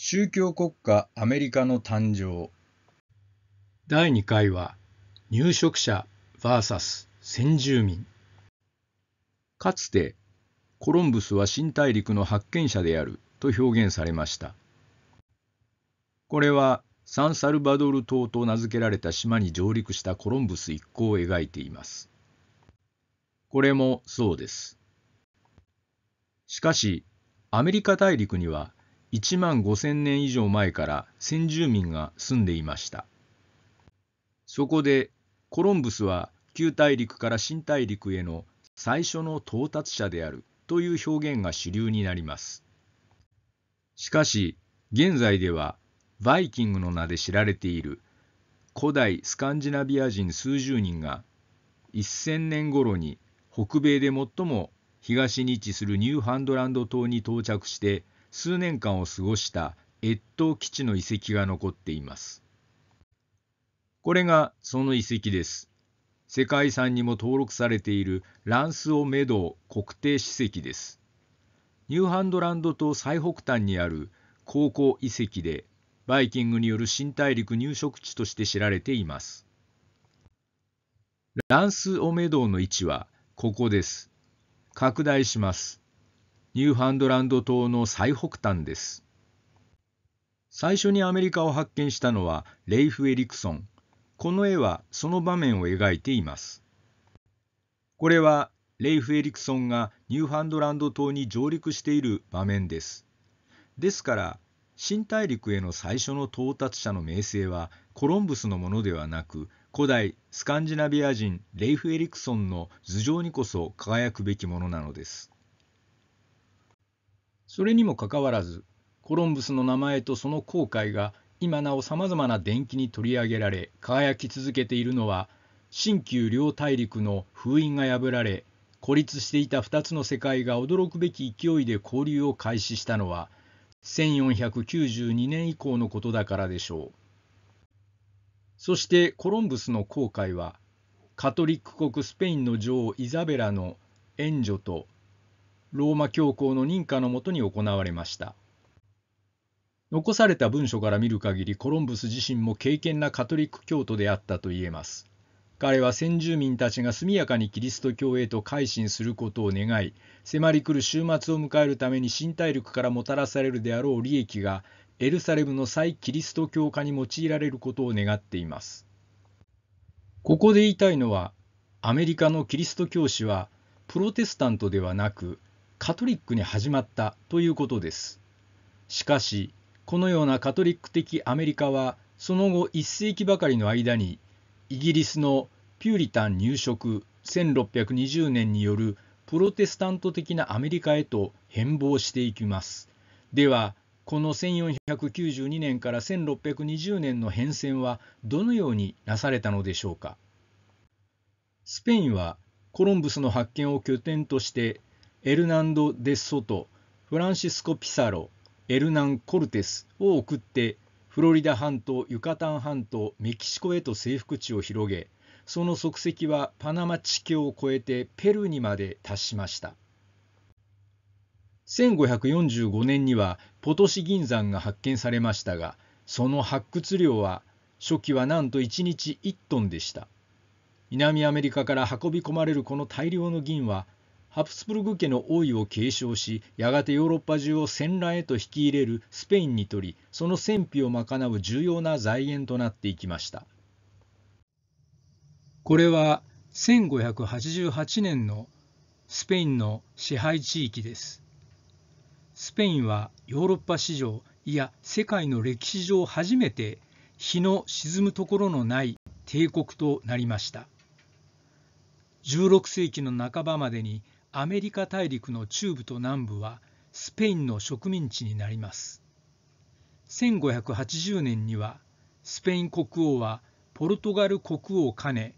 宗教国家アメリカの誕生第2回は入植者 VS 先住民かつてコロンブスは新大陸の発見者であると表現されましたこれはサンサルバドル島と名付けられた島に上陸したコロンブス一行を描いていますこれもそうですしかしアメリカ大陸には1万5000年以上前から先住民が住んでいました。そこでコロンブスは旧大陸から新大陸への最初の到達者であるという表現が主流になります。しかし現在ではバイキングの名で知られている古代スカンジナビア人数十人が1000年頃に北米で最も東に位置するニューハンドランド島に到着して数年間を過ごした越冬基地の遺跡が残っています。これがその遺跡です。世界遺産にも登録されているランスオメド国定史跡です。ニューハンドランド島最北端にある高校遺跡で、バイキングによる新大陸入植地として知られています。ランスオメドの位置はここです。拡大します。ニューファンドランド島の最北端です。最初にアメリカを発見したのはレイフ・エリクソン。この絵はその場面を描いています。これはレイフ・エリクソンがニューファンドランド島に上陸している場面です。ですから、新大陸への最初の到達者の名声はコロンブスのものではなく古代スカンジナビア人レイフ・エリクソンの頭上にこそ輝くべきものなのです。それにもかかわらずコロンブスの名前とその航海が今なおさまざまな伝記に取り上げられ輝き続けているのは新旧両大陸の封印が破られ孤立していた2つの世界が驚くべき勢いで交流を開始したのは1492年以降のことだからでしょうそしてコロンブスの航海はカトリック国スペインの女王イザベラの援助とローマ教皇の認可のもとに行われました残された文書から見る限りコロンブス自身も敬虔なカトリック教徒であったと言えます彼は先住民たちが速やかにキリスト教へと改心することを願い迫り来る終末を迎えるために新大陸からもたらされるであろう利益がエルサレムの再キリスト教化に用いられることを願っていますここで言いたいのはアメリカのキリスト教師はプロテスタントではなくカトリックに始まったということです。しかし、このようなカトリック的アメリカは、その後一世紀ばかりの間に、イギリスのピューリタン入植1620年によるプロテスタント的なアメリカへと変貌していきます。では、この1492年から1620年の変遷はどのようになされたのでしょうか。スペインはコロンブスの発見を拠点としてエルナンド・デッソトフランシスコ・ピサロエルナン・コルテスを送ってフロリダ半島ユカタン半島メキシコへと征服地を広げその足跡はパナマ地境を越えてペルーにまで達しました1545年にはポトシ銀山が発見されましたがその発掘量は初期はなんと1日1トンでした南アメリカから運び込まれるこの大量の銀はハプスブルグ家の王位を継承しやがてヨーロッパ中を戦乱へと引き入れるスペインにとりその戦費を賄う重要な財源となっていきましたこれは1588年のスペインの支配地域ですスペインはヨーロッパ史上いや世界の歴史上初めて日の沈むところのない帝国となりました16世紀の半ばまでにアメリカ大陸の中部と南部はスペインの植民地になります1580年にはスペイン国王はポルトガル国王を兼ね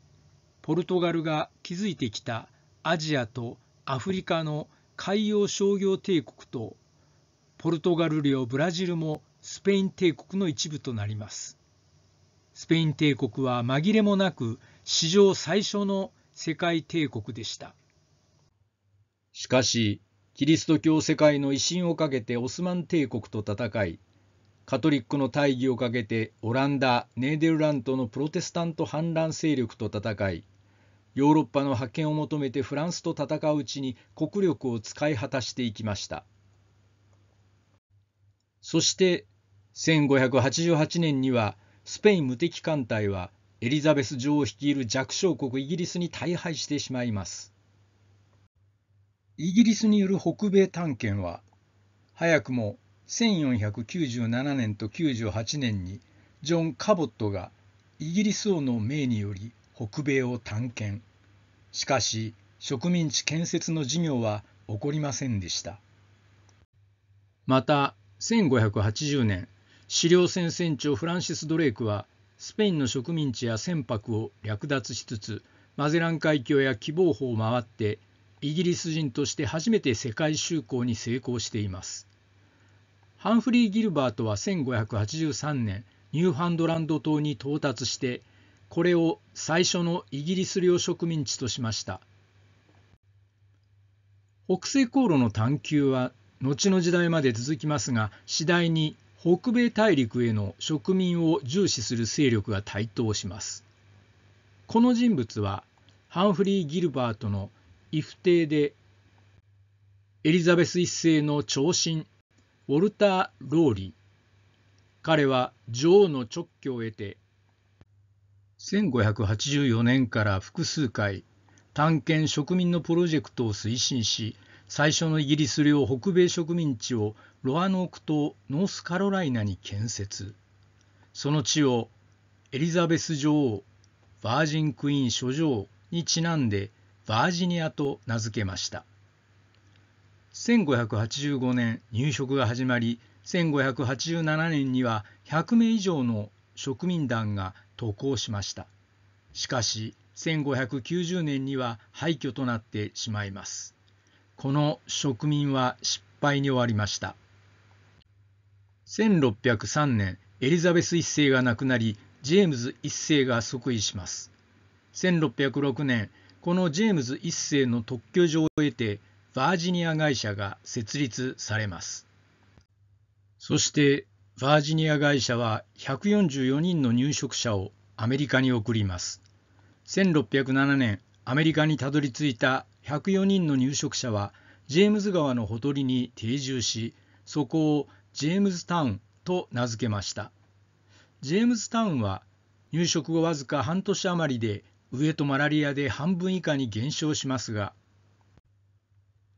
ポルトガルが築いてきたアジアとアフリカの海洋商業帝国とポルトガル領ブラジルもスペイン帝国の一部となりますスペイン帝国は紛れもなく史上最初の世界帝国でしたかし、キリスト教世界の威信をかけてオスマン帝国と戦い、カトリックの大義をかけてオランダ、ネーデルラントのプロテスタント反乱勢力と戦い、ヨーロッパの覇権を求めてフランスと戦ううちに国力を使い果たしていきました。そして1588年にはスペイン無敵艦隊はエリザベス女王率いる弱小国イギリスに大敗してしまいます。イギリスによる北米探検は早くも1497年と98年にジョン・カボットがイギリス王の命により北米を探検しかし植民地建設の事業は起こりませんでしたまた1580年資料船船長フランシス・ドレイクはスペインの植民地や船舶を略奪しつつマゼラン海峡や希望法を回ってイギリス人として初めて世界就航に成功していますハンフリー・ギルバートは1583年ニューファンドランド島に到達してこれを最初のイギリス領植民地としました北西航路の探求は後の時代まで続きますが次第に北米大陸への植民を重視する勢力が台頭しますこの人物はハンフリー・ギルバートのイフ帝でエリザベス一世の長身ウォルター・ローリー彼は女王の勅許を得て1584年から複数回探検植民のプロジェクトを推進し最初のイギリス領北米植民地をロアノーク島ノースカロライナに建設その地をエリザベス女王バージンクイーン諸女王にちなんでバージニアと名付けました1585年入植が始まり1587年には100名以上の植民団が渡航しましたしかし1590年には廃墟となってしまいますこの植民は失敗に終わりました1603年エリザベス1世が亡くなりジェームズ1世が即位します1606年このジェームズ1世の特許状を得てバージニア会社が設立されますそしてバージニア会社は144人の入植者をアメリカに送ります1607年アメリカにたどり着いた104人の入植者はジェームズ川のほとりに定住しそこをジェームズタウンと名付けましたジェームズタウンは入植後わずか半年余りで上とマラリアで半分以下に減少しますが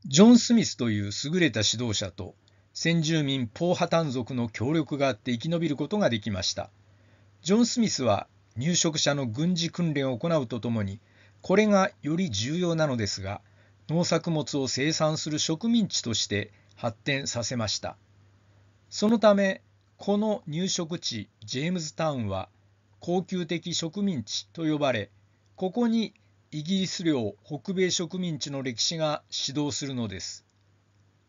ジョン・スミスという優れた指導者と先住民ポーハタン族の協力があって生き延びることができましたジョン・スミスは入植者の軍事訓練を行うとともにこれがより重要なのですが農作物を生産する植民地として発展させましたそのためこの入植地ジェームズタウンは恒久的植民地と呼ばれここにイギリス領北米植民地の歴史が始動するのです。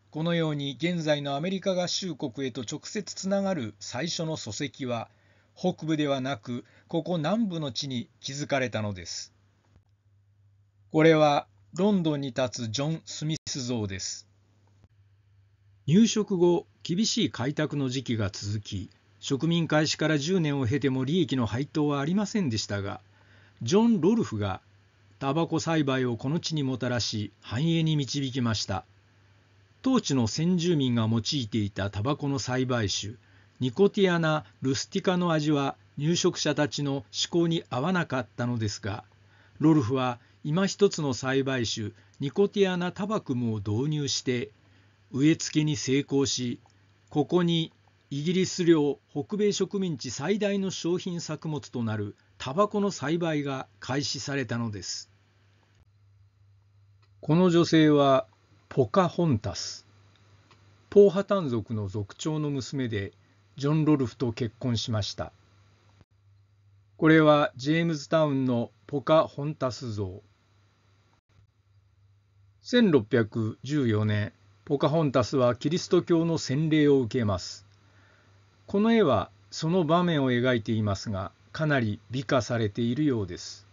このように現在のアメリカ合衆国へと直接つながる最初の礎石は北部ではなくここ南部の地に築かれたのです。これはロンドンに立つジョン・スミス像です。入植後厳しい開拓の時期が続き植民開始から10年を経ても利益の配当はありませんでしたがジョン・ロルフがタバコ栽培をこの地にもたらし繁栄に導きました当地の先住民が用いていたタバコの栽培種ニコティアナ・ルスティカの味は入植者たちの思考に合わなかったのですがロルフは今一つの栽培種ニコティアナ・タバクムを導入して植え付けに成功しここにイギリス領北米植民地最大の商品作物となるタバコの栽培が開始されたのです。この女性はポカホンタス。ポーハタン族の族長の娘でジョン・ロルフと結婚しました。これはジェームズタウンのポカホンタス像。1614年、ポカホンタスはキリスト教の洗礼を受けます。この絵はその場面を描いていますが、かなり美化されているようです。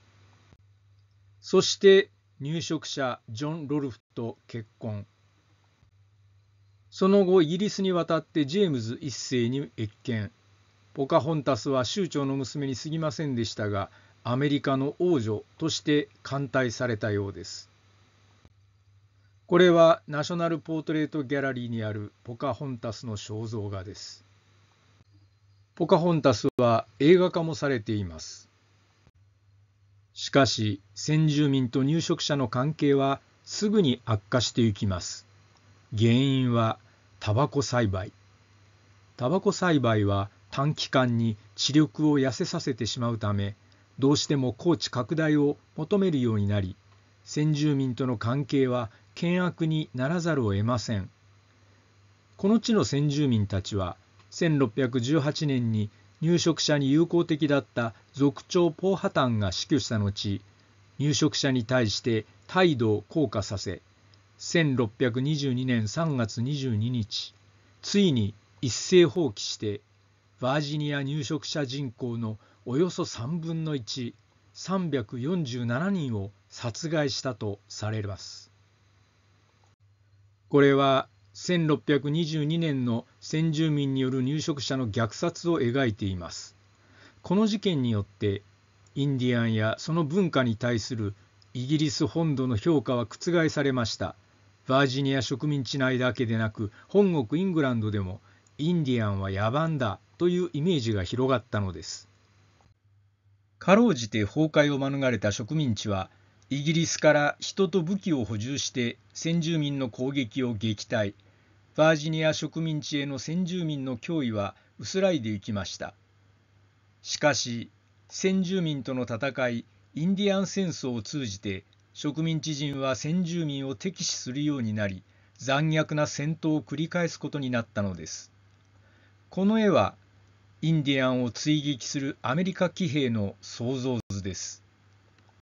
そして入植者ジョン・ロルフと結婚。その後イギリスに渡ってジェームズ一世に謁見。ポカホンタスは州長の娘に過ぎませんでしたが、アメリカの王女として歓待されたようです。これはナショナルポートレートギャラリーにあるポカホンタスの肖像画です。ポカホンタスは映画化もされています。しかし、先住民と入植者の関係はすぐに悪化していきます。原因はタバコ栽培。タバコ栽培は短期間に知力を痩せさせてしまうため、どうしても高地拡大を求めるようになり、先住民との関係は険悪にならざるを得ません。この地の先住民たちは1618年に入植者に友好的だった族長ポーハタンが死去した後入植者に対して態度を硬化させ1622年3月22日ついに一斉放棄してバージニア入植者人口のおよそ3分の1347人を殺害したとされます。これは1622年の先住民による入植者の虐殺を描いていますこの事件によってインディアンやその文化に対するイギリス本土の評価は覆されましたバージニア植民地内だけでなく本国イングランドでもインディアンは野蛮だというイメージが広がったのですかろうじて崩壊を免れた植民地はイギリスから人と武器を補充して先住民の攻撃を撃退バージニア植民地への先住民の脅威は薄らいでいきましたしかし先住民との戦いインディアン戦争を通じて植民地人は先住民を敵視するようになり残虐な戦闘を繰り返すことになったのですこの絵はインディアンを追撃するアメリカ騎兵の想像図です